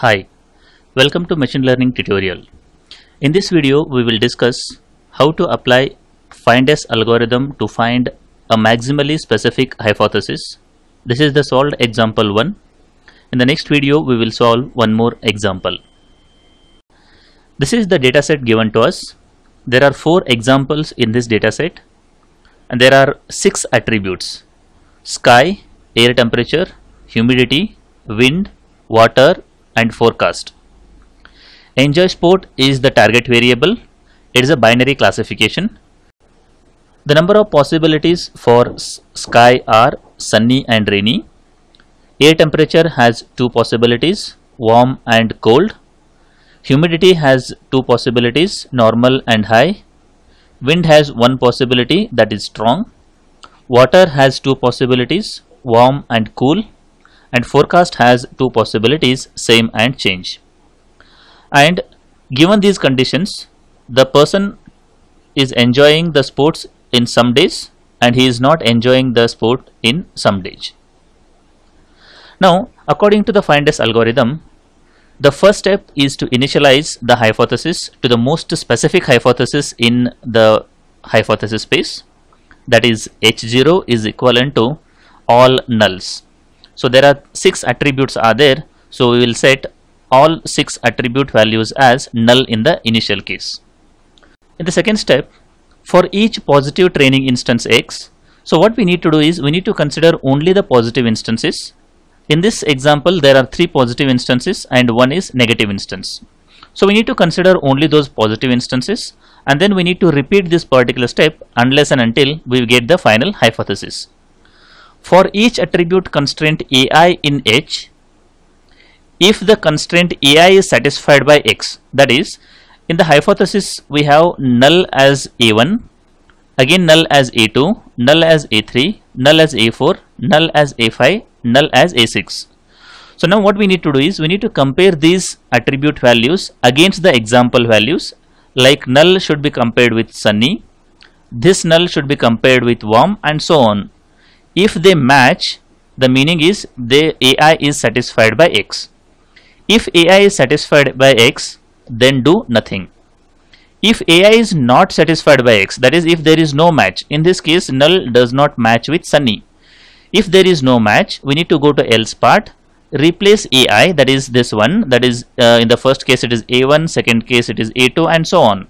Hi, welcome to machine learning tutorial. In this video we will discuss how to apply finds algorithm to find a maximally specific hypothesis. This is the solved example 1. In the next video we will solve one more example. This is the dataset given to us. There are four examples in this dataset and there are six attributes sky, air temperature, humidity, wind, water and forecast. Enjoy sport is the target variable. It is a binary classification. The number of possibilities for sky are sunny and rainy. Air temperature has two possibilities, warm and cold. Humidity has two possibilities, normal and high. Wind has one possibility that is strong. Water has two possibilities, warm and cool and forecast has two possibilities same and change and given these conditions the person is enjoying the sports in some days and he is not enjoying the sport in some days now according to the Finders algorithm the first step is to initialize the hypothesis to the most specific hypothesis in the hypothesis space that is h0 is equivalent to all nulls so there are six attributes are there. So we will set all six attribute values as null in the initial case. In the second step, for each positive training instance x, so what we need to do is we need to consider only the positive instances. In this example, there are three positive instances and one is negative instance. So we need to consider only those positive instances and then we need to repeat this particular step unless and until we get the final hypothesis. For each attribute constraint ai in H, if the constraint ai is satisfied by x, that is, in the hypothesis we have null as a1, again null as a2, null as a3, null as a4, null as a5, null as a6. So now what we need to do is we need to compare these attribute values against the example values like null should be compared with sunny, this null should be compared with warm and so on if they match the meaning is the AI is satisfied by X. If AI is satisfied by X then do nothing. If AI is not satisfied by X that is if there is no match in this case null does not match with Sunny. If there is no match we need to go to else part replace AI that is this one that is uh, in the first case it is A1 second case it is A2 and so on.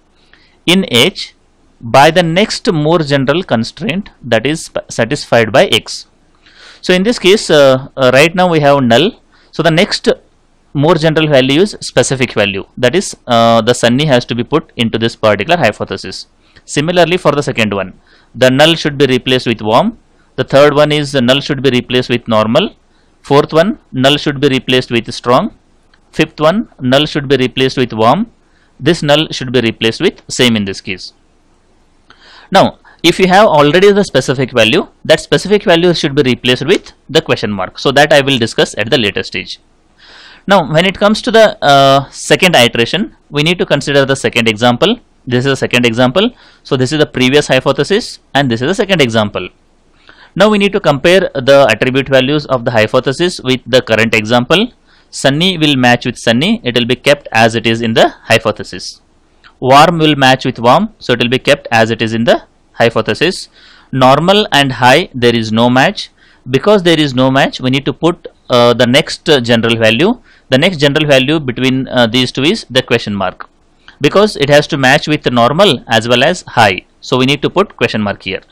In H by the next more general constraint that is satisfied by x. So in this case uh, uh, right now we have null. So the next more general value is specific value that is uh, the sunny has to be put into this particular hypothesis. Similarly for the second one the null should be replaced with warm. The third one is the null should be replaced with normal. Fourth one null should be replaced with strong. Fifth one null should be replaced with warm. This null should be replaced with same in this case. Now, if you have already the specific value, that specific value should be replaced with the question mark. So that I will discuss at the later stage. Now, when it comes to the uh, second iteration, we need to consider the second example. This is the second example. So this is the previous hypothesis and this is the second example. Now we need to compare the attribute values of the hypothesis with the current example. Sunny will match with Sunny. It will be kept as it is in the hypothesis warm will match with warm so it will be kept as it is in the hypothesis normal and high there is no match because there is no match we need to put uh, the next uh, general value the next general value between uh, these two is the question mark because it has to match with the normal as well as high so we need to put question mark here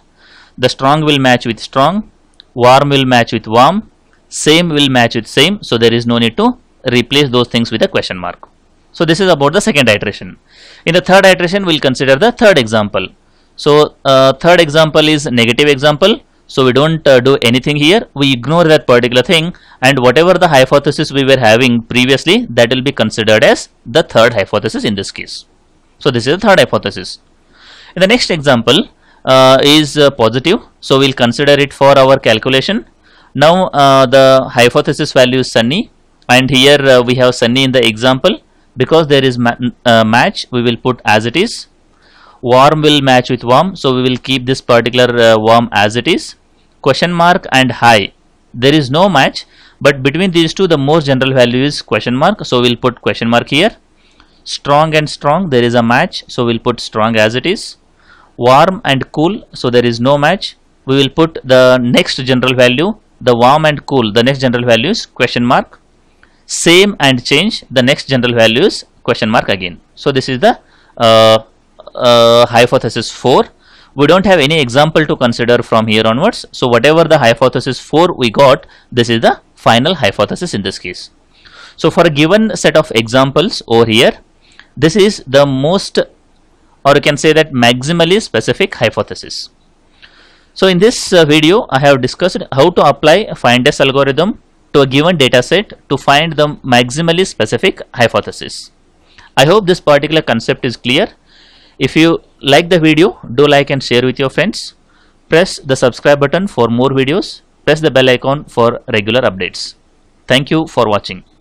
the strong will match with strong warm will match with warm same will match with same so there is no need to replace those things with a question mark so this is about the second iteration. In the third iteration, we'll consider the third example. So uh, third example is negative example. So we don't uh, do anything here. We ignore that particular thing and whatever the hypothesis we were having previously, that will be considered as the third hypothesis in this case. So this is the third hypothesis. In the next example uh, is uh, positive. So we'll consider it for our calculation. Now uh, the hypothesis value is sunny and here uh, we have sunny in the example because there is ma uh, match we will put as it is warm will match with warm so we will keep this particular uh, warm as it is question mark and high there is no match but between these two the most general value is question mark so we'll put question mark here strong and strong there is a match so we'll put strong as it is warm and cool so there is no match we will put the next general value the warm and cool the next general value is question mark same and change the next general values question mark again. So this is the uh, uh, hypothesis 4. We don't have any example to consider from here onwards. So whatever the hypothesis 4 we got, this is the final hypothesis in this case. So for a given set of examples over here, this is the most or you can say that maximally specific hypothesis. So in this uh, video, I have discussed how to apply find algorithm to a given data set to find the maximally specific hypothesis. I hope this particular concept is clear. If you like the video, do like and share with your friends. Press the subscribe button for more videos. Press the bell icon for regular updates. Thank you for watching.